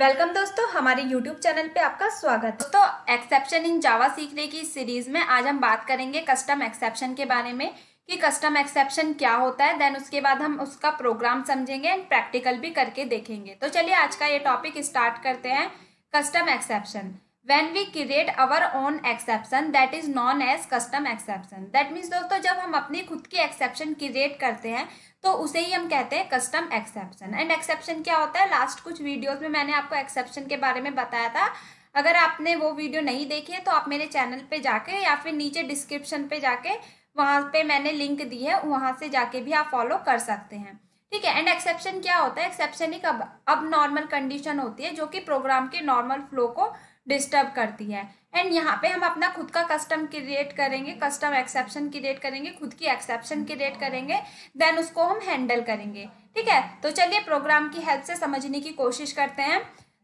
welcome दोस्तों हमारे YouTube channel पे आपका स्वागत है दोस्तों एक्सेप्शन इन जावा सीखने की सीरीज में आज हम बात करेंगे कस्टम एक्सेप्शन के बारे में कि कस्टम एक्सेप्शन क्या होता है देन उसके बाद हम उसका प्रोग्राम समझेंगे एंड प्रैक्टिकल भी करके देखेंगे तो चलिए आज का ये टॉपिक स्टार्ट करते हैं custom exception when we create our own exception that is known as custom exception that means दोस्तों जब हम अपनी खुद की एक्सेप्शन क्रिएट करते हैं तो उसे ही हम कहते हैं कस्टम एक्सेप्शन एंड एक्सेप्शन क्या होता है लास्ट कुछ वीडियोज में मैंने आपको एक्सेप्शन के बारे में बताया था अगर आपने वो वीडियो नहीं देखी है तो आप मेरे चैनल पे जाके या फिर नीचे डिस्क्रिप्शन पे जाके वहाँ पे मैंने लिंक दी है वहाँ से जाके भी आप फॉलो कर सकते हैं ठीक है एंड एक्सेप्शन क्या होता है एक्सेप्शन एक अब अब नॉर्मल कंडीशन होती है जो कि प्रोग्राम के नॉर्मल फ्लो को डिस्टर्ब करती है एंड यहाँ पे हम अपना खुद का कस्टम क्रिएट करेंगे कस्टम एक्सेप्शन क्रिएट करेंगे खुद की एक्सेप्शन क्रिएट करेंगे देन उसको हम हैंडल करेंगे ठीक है तो चलिए प्रोग्राम की हेल्प से समझने की कोशिश करते हैं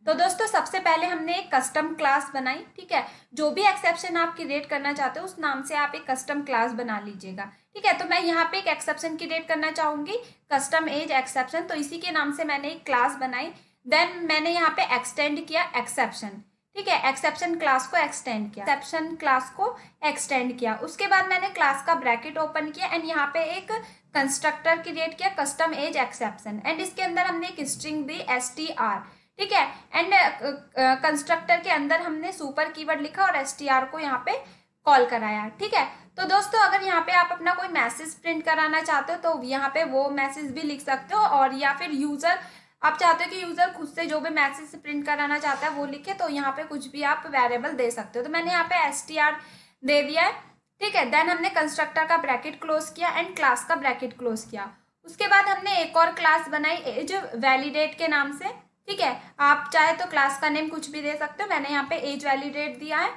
तो दोस्तों सबसे पहले हमने एक कस्टम क्लास बनाई ठीक है जो भी एक्सेप्शन आप क्रिएट करना चाहते हो उस नाम से आप एक कस्टम क्लास बना लीजिएगा ठीक है तो मैं यहाँ पे एक एक्सेप्शन क्रिएट करना चाहूँगी कस्टम एज एक्सेप्शन तो इसी के नाम से मैंने एक क्लास बनाई देन मैंने यहाँ पे एक्सटेंड किया एक्सेप्शन ठीक है एक्सेप्शन क्लास को एक्सटेंड किया एक्सेप्शन क्लास को एक्सटेंड किया उसके बाद मैंने क्लास का ब्रैकेट ओपन किया एंड यहाँ पे एक कंस्ट्रक्टर क्रिएट किया कस्टम एज एक्सेप्शन एंड इसके अंदर हमने एक स्ट्रिंग दी एस टी आर ठीक है एंड कंस्ट्रक्टर uh, के अंदर हमने सुपर कीवर्ड लिखा और एस टी आर को यहाँ पे कॉल कराया ठीक है तो दोस्तों अगर यहाँ पे आप अपना कोई मैसेज प्रिंट कराना चाहते हो तो यहाँ पे वो मैसेज भी लिख सकते हो और या फिर यूजर आप चाहते हो कि यूज़र खुद से जो भी मैसेज प्रिंट कराना चाहता है वो लिखे तो यहाँ पे कुछ भी आप वेरिएबल दे सकते हो तो मैंने यहाँ पे एस दे दिया है ठीक है देन हमने कंस्ट्रक्टर का ब्रैकेट क्लोज किया एंड क्लास का ब्रैकेट क्लोज किया उसके बाद हमने एक और क्लास बनाई एज वैलिडेट के नाम से ठीक है आप चाहे तो क्लास का नेम कुछ भी दे सकते हो मैंने यहाँ पे एज वैलिडेट दिया है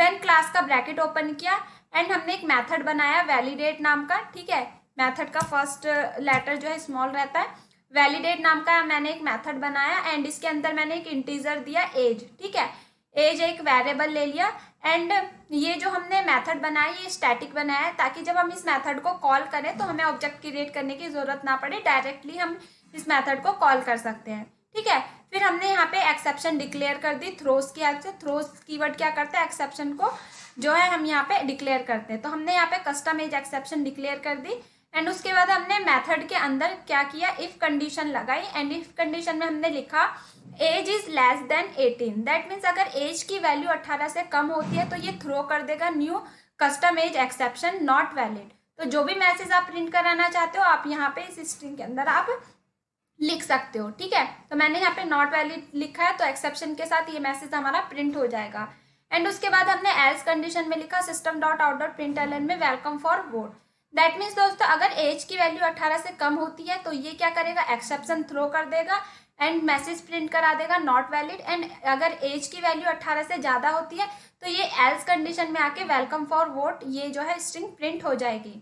देन क्लास का ब्रैकेट ओपन किया एंड हमने एक मैथड बनाया वैलिडेट नाम का ठीक है मैथड का फर्स्ट लेटर जो है स्मॉल रहता है वैलिडेट नाम का मैंने एक मैथड बनाया एंड इसके अंदर मैंने एक इंटीजर दिया एज ठीक है एज एक वेरिएबल ले लिया एंड ये जो हमने मेथड बनाया ये स्टैटिक बनाया है ताकि जब हम इस मेथड को कॉल करें तो हमें ऑब्जेक्ट क्रिएट करने की ज़रूरत ना पड़े डायरेक्टली हम इस मेथड को कॉल कर सकते हैं ठीक है फिर हमने यहाँ पे एक्सेप्शन डिक्लेयर कर दी थ्रोस की हेल्प से थ्रोस कीवर्ड क्या करते हैं एक्सेप्शन को जो है हम यहाँ पे डिक्लेयर करते हैं तो हमने यहाँ पे कस्टम एज एक्सेप्शन डिक्लेयर कर दी एंड उसके बाद हमने मेथड के अंदर क्या किया इफ कंडीशन लगाई एंड इफ कंडीशन में हमने लिखा age is less than 18 that means अगर एज की वैल्यू 18 से कम होती है तो ये थ्रो कर देगा new custom age exception not valid तो जो भी मैसेज आप प्रिंट कराना चाहते हो आप यहाँ पे इस स्ट्रिंग के अंदर आप लिख सकते हो ठीक है तो मैंने यहाँ पे नॉट वैलिड लिखा है तो एक्सेप्शन के साथ ये मैसेज हमारा प्रिंट हो जाएगा एंड उसके बाद हमने एज कंडीशन में लिखा system dot out dot print L में welcome for vote that means दोस्तों अगर एज की वैल्यू 18 से कम होती है तो ये क्या करेगा एक्सेप्शन थ्रो कर देगा एंड मैसेज प्रिंट करा देगा नॉट वैलिड एंड अगर एज की वैल्यू 18 से ज़्यादा होती है तो ये एल्स कंडीशन में आके वेलकम फॉर वोट ये जो है स्ट्रिंग प्रिंट हो जाएगी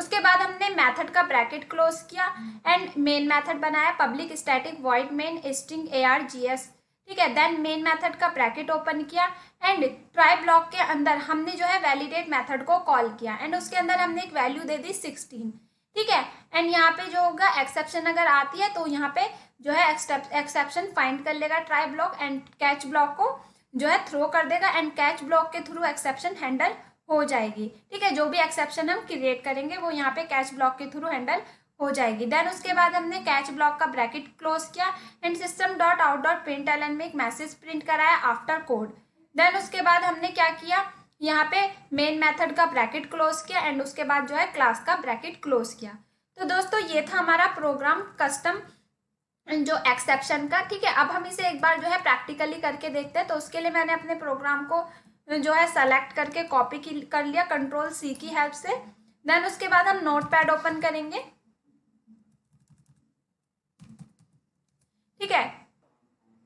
उसके बाद हमने मेथड का ब्रैकेट क्लोज किया एंड मेन मेथड बनाया public static void main string A R G S ठीक है देन मेन मेथड का ब्रैकेट ओपन किया एंड ट्राई ब्लॉक के अंदर हमने जो है वैलिडेट मेथड को कॉल किया एंड उसके अंदर हमने एक वैल्यू दे दी सिक्सटीन ठीक है एंड यहाँ पे जो होगा एक्सेप्शन अगर आती है तो यहाँ पे जो है एक्सेप्शन फाइंड कर लेगा try block and catch block को जो है थ्रो कर देगा एंड कैच ब्लॉक के थ्रू एक्सेप्शन हैंडल हो जाएगी ठीक है जो भी एक्सेप्शन हम क्रिएट करेंगे वो यहाँ पे कैच ब्लॉक के थ्रू हैंडल हो जाएगी देन उसके बाद हमने कैच ब्लॉक का ब्रैकेट क्लोज किया and system dot out dot print L में एक मैसेज प्रिंट कराया आफ्टर कोड देन उसके बाद हमने क्या किया यहाँ पे मेन मेथड का ब्रैकेट क्लोज किया एंड उसके बाद जो है क्लास का ब्रैकेट क्लोज किया तो दोस्तों ये था हमारा प्रोग्राम कस्टम जो एक्सेप्शन का ठीक है अब हम इसे एक बार जो है प्रैक्टिकली करके देखते हैं तो उसके लिए मैंने अपने प्रोग्राम को जो है सेलेक्ट करके कॉपी कर लिया कंट्रोल सी की हेल्प से देन उसके बाद हम नोट पैड ओपन करेंगे ठीक है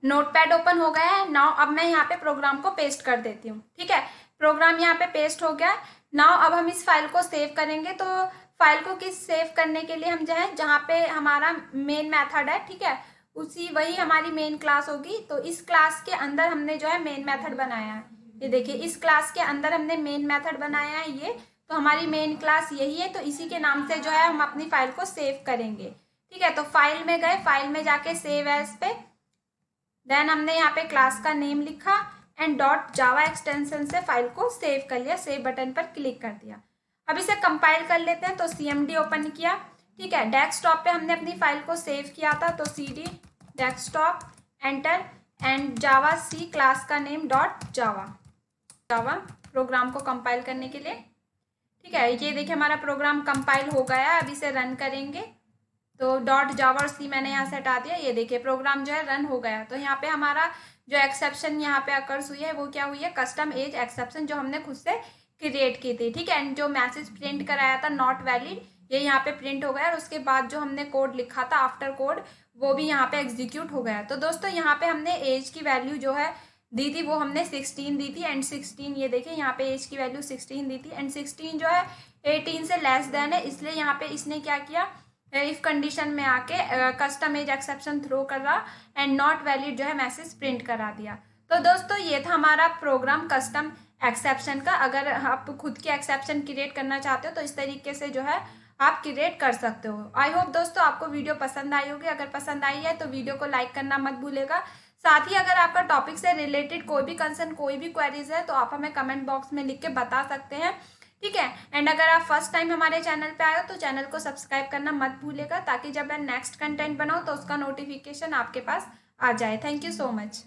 नोटपैड ओपन हो गया है नाउ अब मैं यहाँ पे प्रोग्राम को पेस्ट कर देती हूँ ठीक है प्रोग्राम यहाँ पे पेस्ट हो गया है नाउ अब हम इस फाइल को सेव करेंगे तो फाइल को किस सेव करने के लिए हम जो है जहाँ पे हमारा मेन मेथड है ठीक है उसी वही हमारी मेन क्लास होगी तो इस क्लास के अंदर हमने जो है मेन मेथड बनाया है ये देखिए इस क्लास के अंदर हमने मेन मेथड बनाया है ये तो हमारी मेन क्लास यही है तो इसी के नाम से जो है हम अपनी फाइल को सेव करेंगे ठीक है तो फाइल में गए फाइल में जाके सेव इस पे देन हमने यहाँ पे क्लास का नेम लिखा एंड डॉट जावा एक्सटेंशन से फाइल को सेव कर लिया सेव बटन पर क्लिक कर दिया अब इसे कंपाइल कर लेते हैं तो सी एम डी ओपन किया ठीक है डेस्कटॉप पे हमने अपनी फाइल को सेव किया था तो C D desktop enter and Java C class का name dot Java Java program को कंपाइल करने के लिए ठीक है ये देखिए हमारा प्रोग्राम कंपाइल हो गया अब इसे रन करेंगे तो डॉट जावर सी मैंने यहाँ से हटा दिया ये देखिए प्रोग्राम जो है रन हो गया तो यहाँ पे हमारा जो एक्सेप्शन यहाँ पे अकर्स हुई है वो क्या हुई है कस्टम एज एक्सेप्शन जो हमने खुद से क्रिएट की थी ठीक है एंड जो मैसेज प्रिंट कराया था नॉट वैलिड ये यहाँ पे प्रिंट हो गया और उसके बाद जो हमने कोड लिखा था आफ्टर कोड वो भी यहाँ पे एग्जीक्यूट हो गया तो दोस्तों यहाँ पे हमने एज की वैल्यू जो है दी थी वो हमने सिक्सटीन दी थी एंड सिक्सटीन ये देखिए यहाँ पे एज की वैल्यू सिक्सटीन दी थी एंड सिक्सटीन जो है एटीन से लेस देन है इसलिए यहाँ पे इसने क्या किया इफ कंडीशन में आके कस्टम एज एक्सेप्शन थ्रो करा एंड नॉट वैलिड जो है मैसेज प्रिंट करा दिया तो दोस्तों ये था हमारा प्रोग्राम कस्टम एक्सेप्शन का अगर आप खुद के एक्सेप्शन क्रिएट करना चाहते हो तो इस तरीके से जो है आप क्रिएट कर सकते हो आई होप दोस्तों आपको वीडियो पसंद आई होगी अगर पसंद आई है तो वीडियो को लाइक करना मत भूलेगा साथ ही अगर आपका टॉपिक से रिलेटेड कोई भी कंसर्न कोई भी क्वेरीज है तो आप हमें कमेंट बॉक्स में लिख के बता सकते हैं ठीक है एंड अगर आप फर्स्ट टाइम हमारे चैनल पे आए हो तो चैनल को सब्सक्राइब करना मत भूलेगा ताकि जब मैं नेक्स्ट कंटेंट बनाऊँ तो उसका नोटिफिकेशन आपके पास आ जाए थैंक यू सो मच